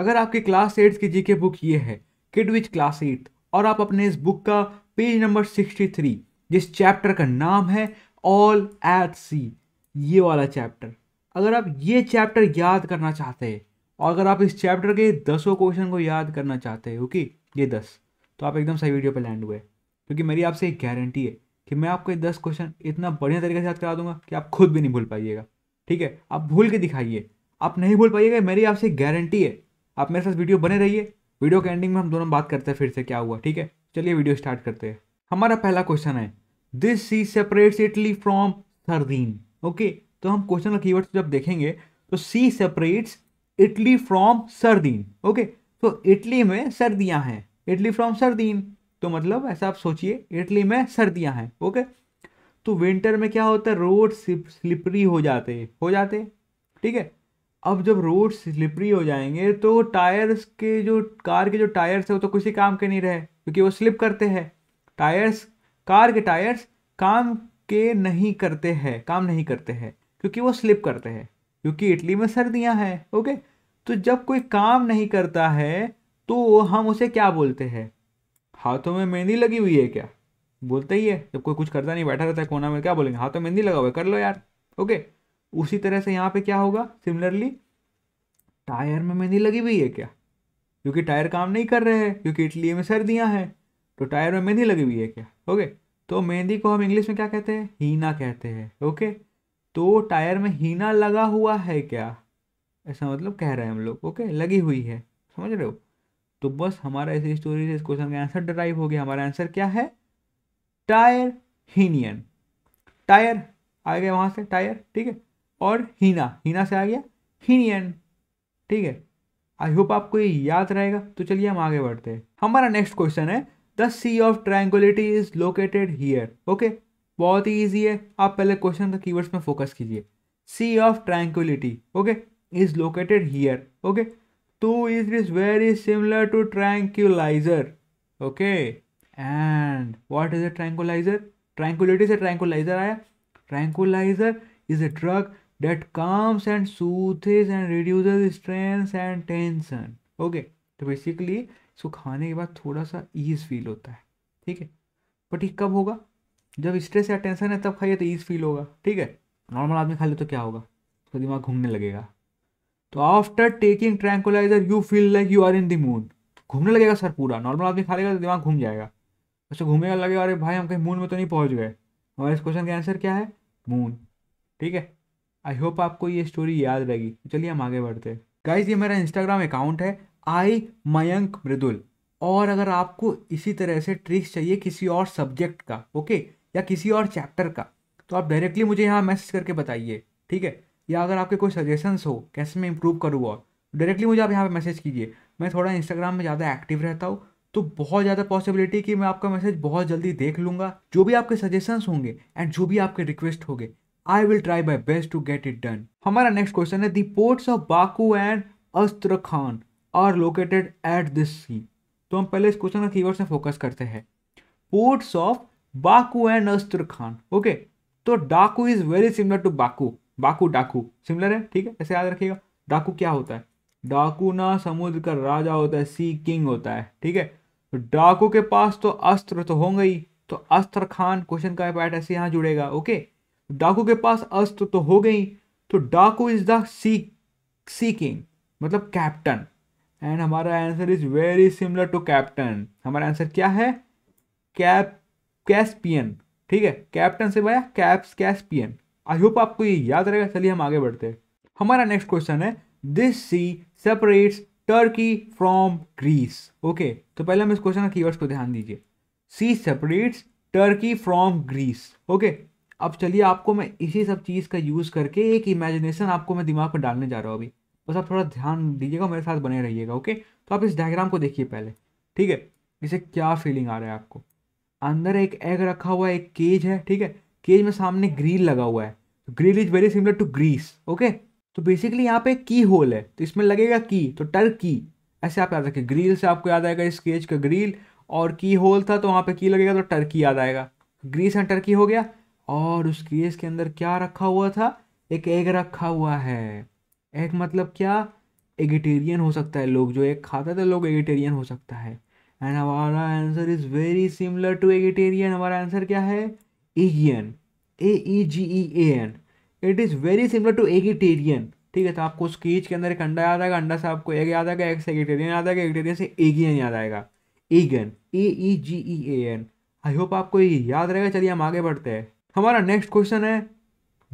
अगर आपकी class eighth की जीके बुक ये है किड विच क्लास एट और आप अपने इस बुक का पेज नंबर सिक्सटी थ्री जिस चैप्टर का नाम है ऑल एट सी ये वाला चैप्टर अगर आप ये चैप्टर याद करना चाहते हैं और अगर आप इस चैप्टर के दसों क्वेश्चन को याद करना चाहते हैं ओके ये दस तो आप एकदम सही वीडियो पर लैंड हुए क्योंकि मेरी आपसे एक गारंटी है कि मैं आपको ये दस क्वेश्चन इतना बढ़िया तरीके से याद करा दूंगा कि आप खुद भी नहीं भूल पाइएगा ठीक है आप भूल के दिखाइए आप नहीं भूल पाइएगा मेरी आपसे गारंटी है आप मेरे साथ वीडियो बने रहिए वीडियो के एंडिंग में हम दोनों बात करते हैं फिर से क्या हुआ ठीक है चलिए वीडियो स्टार्ट करते हैं हमारा पहला क्वेश्चन है this sea separates Italy from Sardinia okay तो हम क्वेश्चन का कीवर्ड जब देखेंगे तो sea separates Italy from Sardinia okay तो इटली में सर्दियाँ हैं इटली फ्रॉम सर्दीन तो मतलब ऐसा आप सोचिए इटली में सर्दियाँ हैं ओके तो विंटर में क्या होता है रोड स्लिपरी हो जाते हो जाते ठीक है अब जब रोड स्लिपरी हो जाएंगे तो टायर्स के जो कार के जो टायर्स है वो तो किसी काम के नहीं रहे क्योंकि वो स्लिप करते हैं टायर्स कार के टायर्स काम के नहीं करते हैं काम नहीं करते हैं क्योंकि वो स्लिप करते हैं क्योंकि इटली में सर्दियां हैं ओके तो जब कोई काम नहीं करता है तो हम उसे क्या बोलते हैं हाथों में मेहंदी लगी हुई है क्या बोलते ही है जब कोई कुछ करता नहीं बैठा रहता है कोना में क्या बोलेंगे हाथों में मेहंदी लगा हुआ है कर लो यार ओके उसी तरह से यहाँ पे क्या होगा सिमिलरली टायर में मेहंदी लगी हुई है क्या क्योंकि टायर काम नहीं कर रहे हैं क्योंकि इटली में सर्दियाँ हैं तो टायर में मेहंदी लगी हुई है क्या ओके तो मेहंदी को हम इंग्लिश में क्या कहते हैं हीना कहते हैं ओके तो टायर में हीना लगा हुआ है क्या ऐसा मतलब कह रहे हैं हम लोग ओके लगी हुई है समझ रहे हो तो बस हमारा ऐसी स्टोरी से इस क्वेश्चन का आंसर डराइव हो गया हमारा आंसर क्या है टायर हीनियन टायर आ गया वहाँ से टायर ठीक है और हीना हीना से आ गया हीनियन ठीक है आई होप आपको ये याद रहेगा तो चलिए हम आगे बढ़ते हैं हमारा नेक्स्ट क्वेश्चन है the sea of tranquillity is located here okay बहुत ही ईजी है आप पहले क्वेश्चन का कीवर्ड्स में फोकस कीजिए sea of tranquillity okay is located here okay to is is very similar to tranquilliser okay and what is a tranquilliser tranquillity से tranquilliser आया tranquilliser is a drug that calms and soothes and reduces strength and tension okay तो basically इसको खाने के बाद थोड़ा सा ease feel होता है ठीक है बट ये कब होगा जब स्ट्रेस या टेंशन है तब खाइए तो ईज फील होगा ठीक है नॉर्मल आदमी खा ले तो क्या होगा उसका दिमाग घूमने लगेगा तो after taking tranquilliser you feel like you are in the moon घूमने लगेगा सर पूरा नॉर्मल आदमी खा लेगा तो दिमाग घूम जाएगा उससे अच्छा, घूमेगा लगेगा अरे भाई हम कहीं मून में तो नहीं पहुँच गए हमारे इस क्वेश्चन का आंसर क्या है मून ठीक है आई होप आपको ये स्टोरी याद लगी चलिए हम आगे बढ़ते हैं गाइज ये मेरा इंस्टाग्राम अकाउंट है आई मयंक मृदुल और अगर आपको इसी तरह से ट्रिक्स चाहिए किसी और सब्जेक्ट का ओके या किसी और चैप्टर का तो आप डायरेक्टली मुझे यहाँ मैसेज करके बताइए ठीक है या अगर आपके कोई सजेशंस हो कैसे मैं इंप्रूव करूँ और डायरेक्टली तो मुझे आप यहाँ पे मैसेज कीजिए मैं थोड़ा इंस्टाग्राम में ज़्यादा एक्टिव रहता हूँ तो बहुत ज़्यादा पॉसिबिलिटी कि मैं आपका मैसेज बहुत जल्दी देख लूँगा जो भी आपके सजेशंस होंगे एंड जो भी आपके रिक्वेस्ट होंगे I will try my best to get it done हमारा नेक्स्ट क्वेश्चन है the ports of Baku and Astrakhan are located at this sea तो हम पहले इस क्वेश्चन का कीवर्ड से फोकस करते हैं ports of Baku and Astrakhan okay तो डाकू is very similar to Baku Baku डाकू सिमिलर है ठीक है ऐसे याद रखिएगा डाकू क्या होता है डाकू ना समुद्र का राजा होता है सी किंग होता है ठीक है तो डाकू के पास तो अस्त्र तो होंगे ही तो अस्त्र खान क्वेश्चन का पैट ऐसे यहाँ जुड़ेगा ओके डाकू के पास अस्त्र तो हो गई तो डाकू इज द सी सीकिंग मतलब कैप्टन एंड हमारा answer is very similar to captain हमारा आंसर क्या है कैप कैस्पियन ठीक है कैप्टन से भाया कैप्स कैस्पियन आई होप आपको ये याद रहेगा चलिए हम आगे बढ़ते हैं हमारा नेक्स्ट क्वेश्चन है this sea separates Turkey from Greece okay तो पहले हम इस क्वेश्चन का कीवर्ड्स को ध्यान दीजिए sea separates Turkey from Greece okay अब चलिए आपको मैं इसी सब चीज़ का यूज़ करके एक इमेजिनेशन आपको मैं दिमाग में डालने जा रहा हूँ अभी बस आप थोड़ा ध्यान दीजिएगा मेरे साथ बने रहिएगा ओके तो आप इस डायग्राम को देखिए पहले ठीक है इसे क्या फीलिंग आ रहा है आपको अंदर एक एग रखा हुआ है एक केज है ठीक है केज में सामने ग्रील लगा हुआ है grill is very similar to Greece okay तो बेसिकली तो यहाँ पे की होल है तो इसमें लगेगा की तो टर की ऐसे आप याद रखें ग्रील से आपको याद आएगा इस केज का ग्रील और की होल था तो वहाँ पे की लगेगा तो टर्की याद आएगा ग्रीस एंड टर्की हो गया और उस केस के अंदर क्या रखा हुआ था एक एग रखा हुआ है एग मतलब क्या एगिटेरियन हो सकता है लोग जो एग खाते थे लोग एगिटेरियन हो सकता है एंड हमारा answer is very similar to एगिटेरियन हमारा आंसर क्या है Aegean A E G E A N it is very similar to एगिटेरियन ठीक है तो आपको उस केज के अंदर एक अंडा याद आएगा अंडा से आपको एग याद आएगा एग से एगिटेरियन याद आएगा एगिटेरियन से एगियन याद आएगा एगन ए E G E A N I hope आपको ये याद रहेगा चलिए हम आगे बढ़ते हैं हमारा नेक्स्ट क्वेश्चन है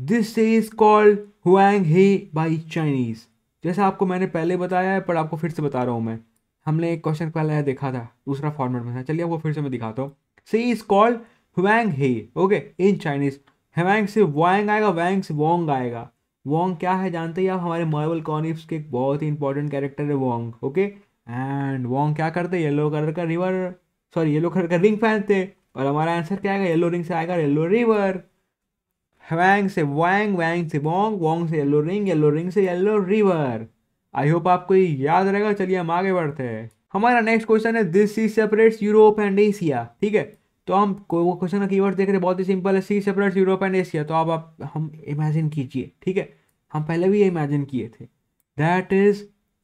this is called Huang He by Chinese जैसा आपको मैंने पहले बताया है पर आपको फिर से बता रहा हूँ मैं हमने एक क्वेश्चन पहले देखा था दूसरा फॉर्मेट में था चलिए आपको फिर से मैं दिखाता हूँ sea is called Huang He okay in Chinese Hang से वैंग आएगा वैंग से वोंग आएगा वोंग क्या है जानते ही आप हमारे मार्वल कॉनिप्स के एक बहुत ही इंपॉर्टेंट कैरेक्टर है वोंग ओके एंड वोंग क्या करते येलो कलर का रिवर सॉरी येलो कलर का रिंग पहनते और हमारा आंसर क्या आएगा येलो रिंग से आएगा येलो रिवर वैंग से वैंग वैंग से वोंग वोंग से येलो रिंग येलो रिंग से येलो रिवर आई होप आपको ये याद रहेगा चलिए हम आगे बढ़ते हैं हमारा नेक्स्ट क्वेश्चन है this sea separates Europe and Asia ठीक है तो हम कोई वो क्वेश्चन की वर्ड देख रहे हैं बहुत ही सिंपल है sea separates Europe and Asia तो आप, आप हम इमेजिन कीजिए ठीक है हम पहले भी ये इमेजिन किए थे दैट इज़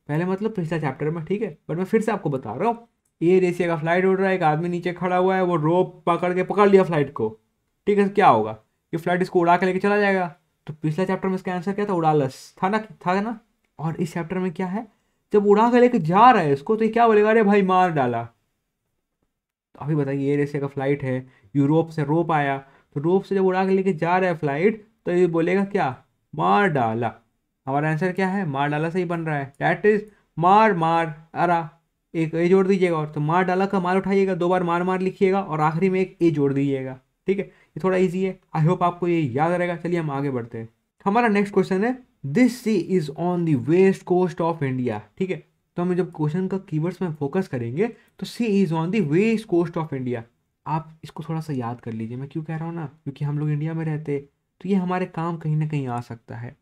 पहले मतलब पिछला चैप्टर में ठीक है बट मैं फिर से आपको बता रहा हूँ एयर एशिया का फ्लाइट उड़ रहा है एक आदमी नीचे खड़ा हुआ है वो रोप पकड़ के पकड़ लिया फ्लाइट को ठीक है क्या होगा ये फ्लाइट इसको उड़ा के लेके चला जाएगा तो पिछला चैप्टर में इसका आंसर क्या था उड़ालस था ना था ना और इस चैप्टर में क्या है जब उड़ा के लेके जा रहा है इसको तो ये क्या बोलेगा अरे भाई मार डाला तो अभी बताइए एयर एशिया का फ्लाइट है यूरोप से रोप आया तो रोप से जब उड़ा के लेके जा रहा है फ्लाइट तो ये बोलेगा क्या मार डाला हमारा आंसर क्या है मार डाला से ही बन रहा है डैट इज मार मार अरा एक ए जोड़ दीजिएगा और तो मार डाला का मार उठाइएगा दो बार मार मार लिखिएगा और आखिरी में एक ए जोड़ दीजिएगा ठीक है ये थोड़ा इजी है आई होप आपको ये याद रहेगा चलिए हम आगे बढ़ते हैं हमारा नेक्स्ट क्वेश्चन है this sea is on the west coast of India ठीक है तो हम जब क्वेश्चन का कीवर्ड्स में फोकस करेंगे तो sea is on the west coast of India आप इसको थोड़ा सा याद कर लीजिए मैं क्यों कह रहा हूँ ना क्योंकि हम लोग इंडिया में रहते तो ये हमारे काम कहीं ना कहीं आ सकता है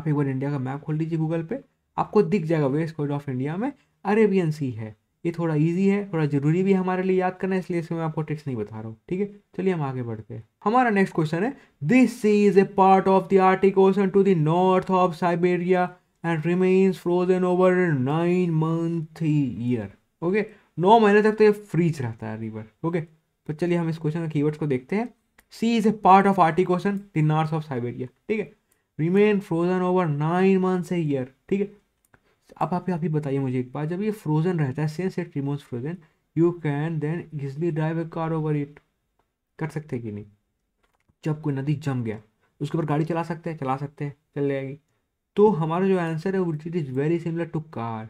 आप एक बार इंडिया का मैप खोल लीजिए गूगल पे आपको दिख जाएगा वेस्ट कोस्ट ऑफ इंडिया में अरेबियन सी है ये थोड़ा ईजी है थोड़ा जरूरी भी है हमारे लिए याद करना है इसलिए इसमें मैं आपको ट्रिक्स नहीं बता रहा हूँ ठीक है चलिए हम आगे बढ़ते हैं हमारा नेक्स्ट क्वेश्चन है this sea is a part of the Arctic Ocean to the north of Siberia and remains frozen over nine month year okay नौ महीने तक तो ये फ्रीज रहता है रिवर ओके तो चलिए हम इस क्वेश्चन की वर्ड्स को देखते हैं sea is a part of Arctic Ocean the north of Siberia ठीक है remain frozen over nine months a year ठीक है अब आप आप ही बताइए मुझे एक बार जब ये फ्रोजन रहता है since it remains frozen you can then easily drive a car over it कर सकते कि नहीं जब कोई नदी जम गया उसके ऊपर गाड़ी चला सकते हैं चला सकते हैं चल जाएगी तो हमारा जो आंसर है it is very similar to car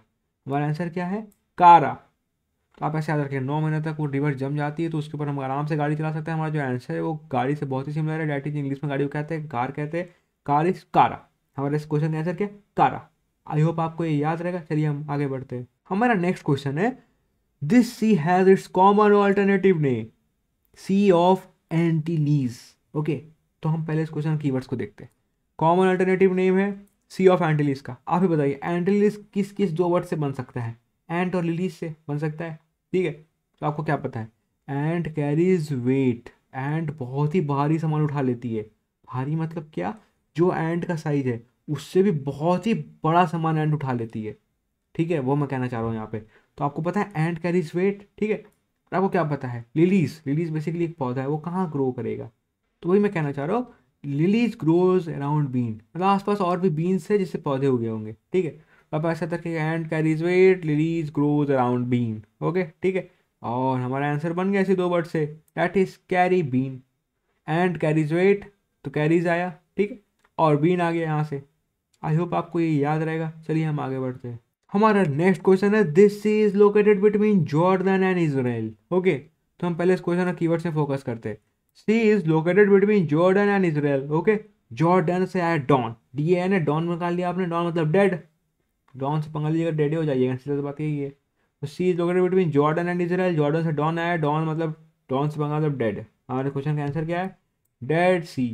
हमारा आंसर क्या है कारा तो आप ऐसे याद रखें नौ महीने तक वो रिवर जम जाती है तो उसके ऊपर हम आराम से गाड़ी चला सकते हैं हमारा जो आंसर है वो गाड़ी से बहुत ही सिमिलर है डैट इज इंग्लिश में गाड़ी को कहते हैं कार कहते हैं कार इज कारा हमारे इस क्वेश्चन का आंसर क्या कारा आई होप आपको ये याद रहेगा चलिए हम आगे बढ़ते हैं हमारा नेक्स्ट क्वेश्चन है this sea has its common alternative ने सी ऑफ एंटीलीज ओके तो हम पहले इस क्वेश्चन कीवर्ड्स को देखते हैं कॉमन अल्टरनेटिव नेम है सी ऑफ एंटीलीज का आप ही बताइए एंटीलीज किस किस दो वर्ड से बन सकता है एंट और लिलीज से बन सकता है ठीक है तो आपको क्या पता है एंट कैरीज वेट एंट बहुत ही भारी सामान उठा लेती है भारी मतलब क्या जो एंट का साइज है उससे भी बहुत ही बड़ा सामान एंड उठा लेती है ठीक है वो मैं कहना चाह रहा हूँ यहाँ पे तो आपको पता है एंड कैरीज वेट ठीक है और आपको क्या पता है लिलीज लिलीज बेसिकली एक पौधा है वो कहाँ ग्रो करेगा तो वही मैं कहना चाह रहा हूँ लिलीज ग्रोज अराउंड बीन मतलब आसपास और भी बीन्स है जिससे पौधे उगे होंगे ठीक है अब तो ऐसा था कि and carries weight lilies grows around bean okay ठीक है और हमारा आंसर बन गया ऐसे दो वर्ड से that is carry bean and carries weight तो कैरीज आया ठीक है और बीन आ गया यहाँ से आई होप आपको ये याद रहेगा चलिए हम आगे बढ़ते हैं हमारा नेक्स्ट क्वेश्चन है this sea is located between Jordan and Israel okay तो हम पहले इस क्वेश्चन की कीवर्ड से फोकस करते हैं sea is located between Jordan and Israel okay Jordan से आया don D N A don निकाल लिया आपने डॉन मतलब डेड डॉन से पंगा लीजिएगा डेड हो जाइएगा सीधा बात यही है तो sea is located between Jordan and Israel Jordan से डॉन आया डॉन मतलब डॉन से पंगा मतलब डेड हमारे क्वेश्चन का आंसर क्या है डेड सी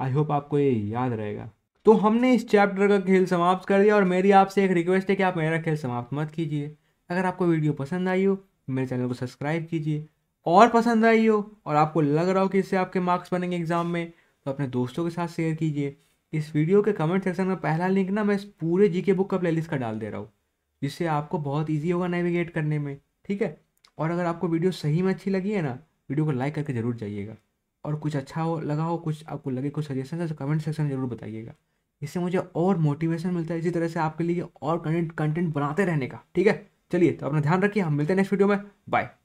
आई होप आपको ये याद रहेगा तो हमने इस चैप्टर का खेल समाप्त कर दिया और मेरी आपसे एक रिक्वेस्ट है कि आप मेरा खेल समाप्त मत कीजिए अगर आपको वीडियो पसंद आई हो मेरे चैनल को सब्सक्राइब कीजिए और पसंद आई हो और आपको लग रहा हो कि इससे आपके मार्क्स बनेंगे एग्जाम में तो अपने दोस्तों के साथ शेयर कीजिए इस वीडियो के कमेंट सेक्शन में पहला लिंक ना मैं इस पूरे जी के बुक का प्लेलिस्ट का डाल दे रहा हूँ जिससे आपको बहुत ईजी होगा नेविगेट करने में ठीक है और अगर आपको वीडियो सही में अच्छी लगी है ना वीडियो को लाइक करके ज़रूर जाइएगा और कुछ अच्छा हो लगा हो कुछ आपको लगे कुछ सजेशन है तो कमेंट सेक्शन में ज़रूर बताइएगा इससे मुझे और मोटिवेशन मिलता है इसी तरह से आपके लिए और कंटेंट कंटेंट बनाते रहने का ठीक है चलिए तो अपना ध्यान रखिए हम मिलते हैं नेक्स्ट वीडियो में बाय